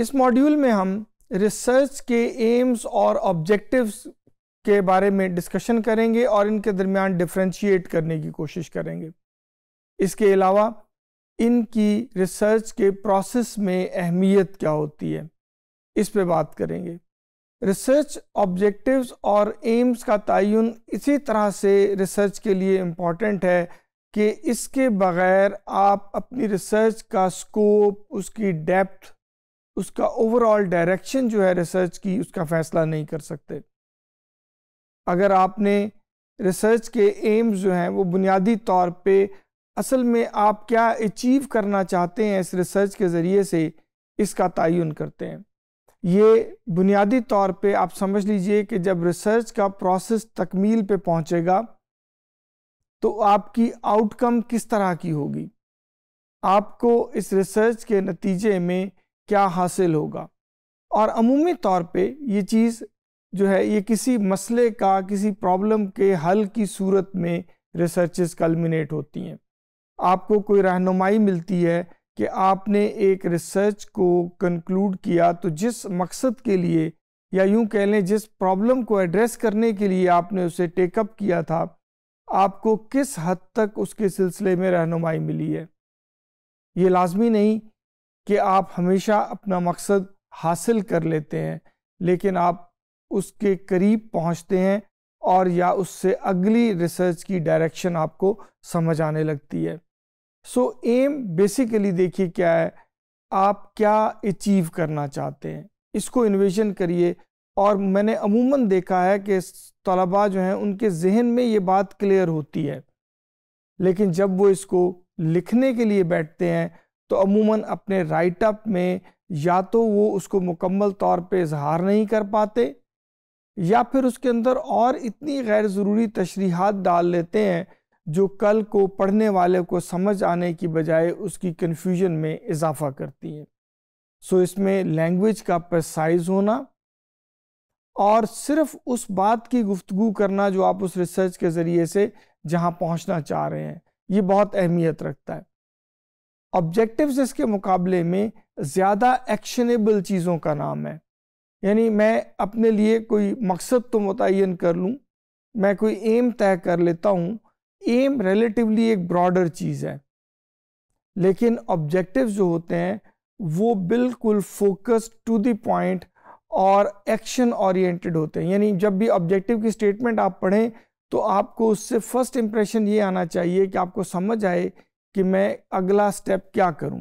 इस मॉड्यूल में हम रिसर्च के एम्स और ऑब्जेक्टिव्स के बारे में डिस्कशन करेंगे और इनके दरमियान डिफ्रेंशिएट करने की कोशिश करेंगे इसके अलावा इनकी रिसर्च के प्रोसेस में अहमियत क्या होती है इस पे बात करेंगे रिसर्च ऑब्जेक्टिव्स और एम्स का तयन इसी तरह से रिसर्च के लिए इम्पॉर्टेंट है कि इसके बग़ैर आप अपनी रिसर्च का स्कोप उसकी डेप्थ उसका ओवरऑल डायरेक्शन जो है रिसर्च की उसका फैसला नहीं कर सकते अगर आपने रिसर्च के एम्स जो हैं वो बुनियादी तौर पे असल में आप क्या अचीव करना चाहते हैं इस रिसर्च के ज़रिए से इसका तयन करते हैं ये बुनियादी तौर पे आप समझ लीजिए कि जब रिसर्च का प्रोसेस तकमील पे पहुंचेगा तो आपकी आउटकम किस तरह की होगी आपको इस रिसर्च के नतीजे में क्या हासिल होगा और अमूमी तौर पे ये चीज़ जो है ये किसी मसले का किसी प्रॉब्लम के हल की सूरत में रिसर्चेस कलमिनेट होती हैं आपको कोई रहनुमाई मिलती है कि आपने एक रिसर्च को कंक्लूड किया तो जिस मकसद के लिए या यूं कह लें जिस प्रॉब्लम को एड्रेस करने के लिए आपने उसे टेकअप किया था आपको किस हद तक उसके सिलसिले में रहनुमाई मिली है ये लाजमी नहीं कि आप हमेशा अपना मकसद हासिल कर लेते हैं लेकिन आप उसके करीब पहुंचते हैं और या उससे अगली रिसर्च की डायरेक्शन आपको समझ आने लगती है सो एम बेसिकली देखिए क्या है आप क्या अचीव करना चाहते हैं इसको इन्वेजन करिए और मैंने अमूमन देखा है कि तलबा जो हैं उनके जहन में ये बात क्लियर होती है लेकिन जब वो इसको लिखने के लिए बैठते हैं तो अमूमन अपने राइटअप में या तो वो उसको मुकम्मल तौर पर इजहार नहीं कर पाते या फिर उसके अंदर और इतनी गैर ज़रूरी तशरीहत डाल लेते हैं जो कल को पढ़ने वाले को समझ आने की बजाय उसकी कन्फ्यूजन में इजाफा करती हैं सो इसमें लैंग्वेज का प्रसाइज होना और सिर्फ उस बात की गुफ्तु करना जो आप उस रिसर्च के ज़रिए से जहाँ पहुँचना चाह रहे हैं ये बहुत अहमियत रखता है ऑब्जेक्टिव्स इसके मुकाबले में ज़्यादा एक्शनेबल चीज़ों का नाम है यानी मैं अपने लिए कोई मकसद तो मुतन कर लूँ मैं कोई एम तय कर लेता हूँ एम रिलेटिवली एक ब्रॉडर चीज़ है लेकिन ऑब्जेक्टिव जो होते हैं वो बिल्कुल फोकस्ड टू द पॉइंट और एक्शन ओरिएंटेड होते हैं यानी जब भी ऑब्जेक्टिव की स्टेटमेंट आप पढ़ें तो आपको उससे फर्स्ट इम्प्रेशन ये आना चाहिए कि आपको समझ आए कि मैं अगला स्टेप क्या करूं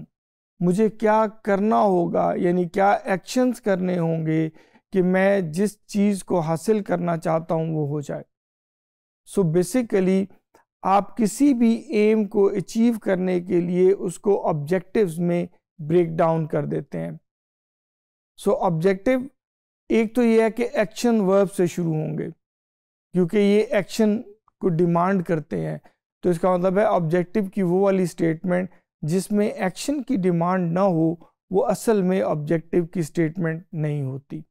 मुझे क्या करना होगा यानी क्या एक्शंस करने होंगे कि मैं जिस चीज़ को हासिल करना चाहता हूं वो हो जाए सो so बेसिकली आप किसी भी एम को अचीव करने के लिए उसको ऑब्जेक्टिव्स में ब्रेक डाउन कर देते हैं सो so ऑब्जेक्टिव एक तो ये है कि एक्शन वर्ब से शुरू होंगे क्योंकि ये एक्शन को डिमांड करते हैं तो इसका मतलब है ऑब्जेक्टिव की वो वाली स्टेटमेंट जिसमें एक्शन की डिमांड ना हो वो असल में ऑब्जेक्टिव की स्टेटमेंट नहीं होती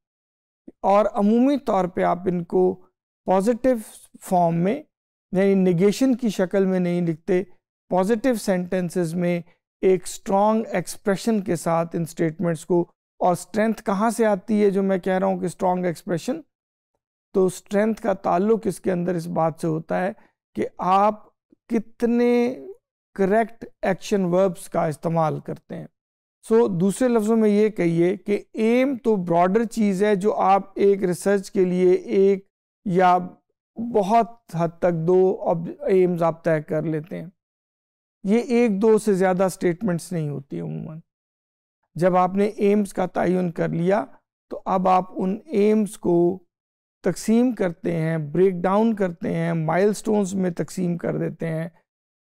और अमूमी तौर पे आप इनको पॉजिटिव फॉर्म में यानी निगेशन की शक्ल में नहीं लिखते पॉजिटिव सेंटेंसेस में एक स्ट्रॉन्ग एक्सप्रेशन के साथ इन स्टेटमेंट्स को और स्ट्रेंथ कहाँ से आती है जो मैं कह रहा हूँ कि स्ट्रॉन्ग एक्सप्रेशन तो स्ट्रेंथ का ताल्लुक इसके अंदर इस बात से होता है कि आप कितने करेक्ट एक्शन वर्ब्स का इस्तेमाल करते हैं सो so, दूसरे लफ्ज़ों में ये कहिए कि एम तो ब्रॉडर चीज़ है जो आप एक रिसर्च के लिए एक या बहुत हद तक दो एम्स आप तय कर लेते हैं ये एक दो से ज़्यादा स्टेटमेंट्स नहीं होती अमूमन जब आपने एम्स का तयन कर लिया तो अब आप उन एम्स को तकसीम करते हैं ब्रेक डाउन करते हैं माइलस्टोन्स में तकसीम कर देते हैं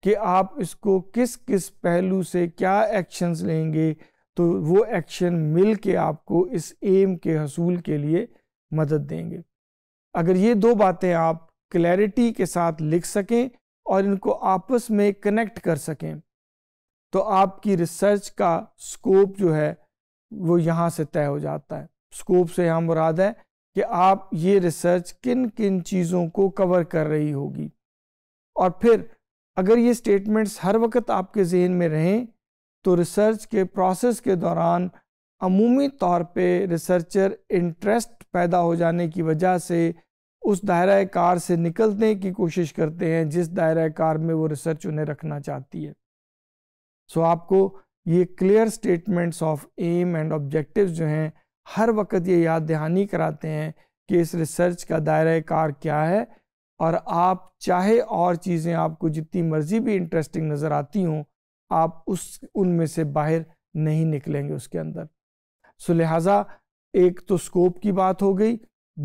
कि आप इसको किस किस पहलू से क्या एक्शंस लेंगे तो वो एक्शन मिल के आपको इस एम के हसूल के लिए मदद देंगे अगर ये दो बातें आप क्लैरिटी के साथ लिख सकें और इनको आपस में कनेक्ट कर सकें तो आपकी रिसर्च का स्कोप जो है वो यहाँ से तय हो जाता है स्कोप से यहाँ मुराद है कि आप ये रिसर्च किन किन चीज़ों को कवर कर रही होगी और फिर अगर ये स्टेटमेंट्स हर वक्त आपके जहन में रहें तो रिसर्च के प्रोसेस के दौरान अमूमी तौर पे रिसर्चर इंटरेस्ट पैदा हो जाने की वजह से उस दायरा कार से निकलने की कोशिश करते हैं जिस दायरा कार में वो रिसर्च उन्हें रखना चाहती है सो so, आपको ये clear statements of aim and objective जो हैं हर वक्त ये याद दहानी कराते हैं कि इस रिसर्च का दायरा कार क्या है और आप चाहे और चीज़ें आपको जितनी मर्जी भी इंटरेस्टिंग नज़र आती हों आप उस उनमें से बाहर नहीं निकलेंगे उसके अंदर सो लिहाजा एक तो स्कोप की बात हो गई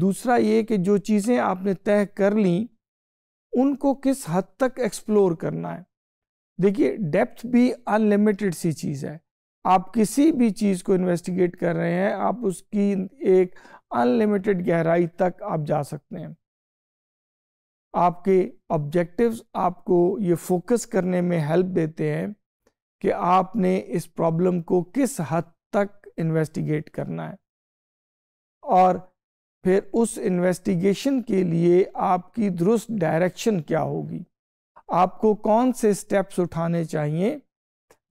दूसरा ये कि जो चीज़ें आपने तय कर ली उनको किस हद तक एक्सप्लोर करना है देखिए डेप्थ भी अनलिमिटेड सी चीज़ है आप किसी भी चीज़ को इन्वेस्टिगेट कर रहे हैं आप उसकी एक अनलिमिटेड गहराई तक आप जा सकते हैं आपके ऑब्जेक्टिव्स आपको ये फोकस करने में हेल्प देते हैं कि आपने इस प्रॉब्लम को किस हद तक इन्वेस्टिगेट करना है और फिर उस इन्वेस्टिगेशन के लिए आपकी दुरुस्त डायरेक्शन क्या होगी आपको कौन से स्टेप्स उठाने चाहिए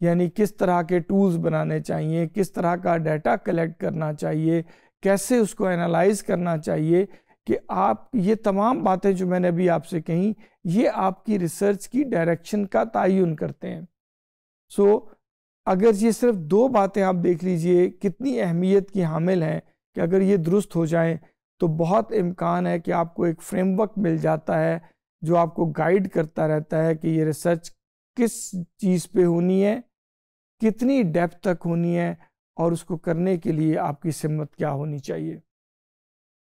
यानी किस तरह के टूल्स बनाने चाहिए किस तरह का डाटा कलेक्ट करना चाहिए कैसे उसको एनालाइज करना चाहिए कि आप ये तमाम बातें जो मैंने अभी आपसे कही ये आपकी रिसर्च की डायरेक्शन का तयन करते हैं सो so, अगर ये सिर्फ दो बातें आप देख लीजिए कितनी अहमियत की हामिल हैं कि अगर ये दुरुस्त हो जाएं तो बहुत इम्कान है कि आपको एक फ्रेमवर्क मिल जाता है जो आपको गाइड करता रहता है कि ये रिसर्च किस चीज़ पे होनी है कितनी डेप्थ तक होनी है और उसको करने के लिए आपकी सिमत क्या होनी चाहिए